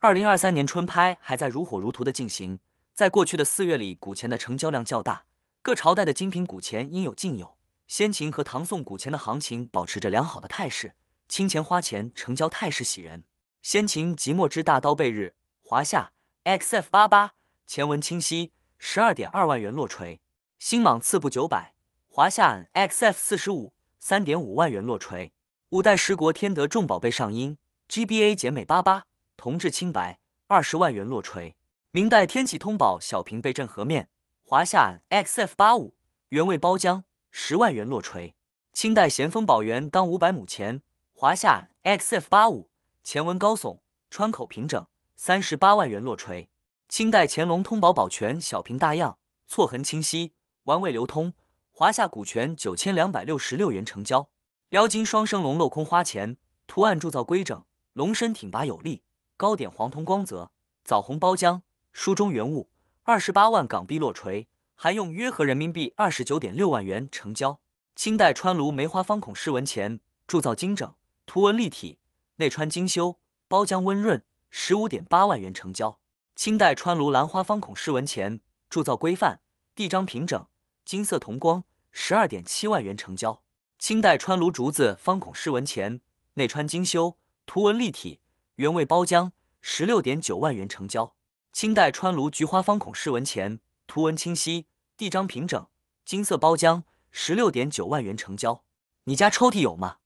二零二三年春拍还在如火如荼的进行，在过去的四月里，古钱的成交量较大，各朝代的精品古钱应有尽有。先秦和唐宋古钱的行情保持着良好的态势，清钱、花钱成交态势喜人。先秦即墨之大刀背日华夏 X F 八八前文清晰，十二点二万元落锤；新莽次布九百华夏 X F 四十五三点五万元落锤。五代十国天德重宝贝上音 G B A 简美八八。同治青白二十万元落锤，明代天启通宝小平被震河面，华夏 XF 八五原味包浆，十万元落锤。清代咸丰宝源当五百亩钱，华夏 XF 八五前文高耸，穿口平整，三十八万元落锤。清代乾隆通宝宝泉小平大样，错痕清晰，丸味流通，华夏股权九千两百六十六元成交。辽金双生龙镂空花钱，图案铸造规整，龙身挺拔有力。高点黄铜光泽，枣红包浆，书中原物，二十八万港币落锤，还用约合人民币二十九点六万元成交。清代穿炉梅花方孔诗文钱，铸造精整，图文立体，内穿精修，包浆温润，十五点八万元成交。清代穿炉兰花方孔诗文钱，铸造规范，地章平整，金色铜光，十二点七万元成交。清代穿炉竹子方孔诗文钱，内穿精修，图文立体。原味包浆，十六点九万元成交。清代穿炉菊花方孔试纹钱，图文清晰，地章平整，金色包浆，十六点九万元成交。你家抽屉有吗？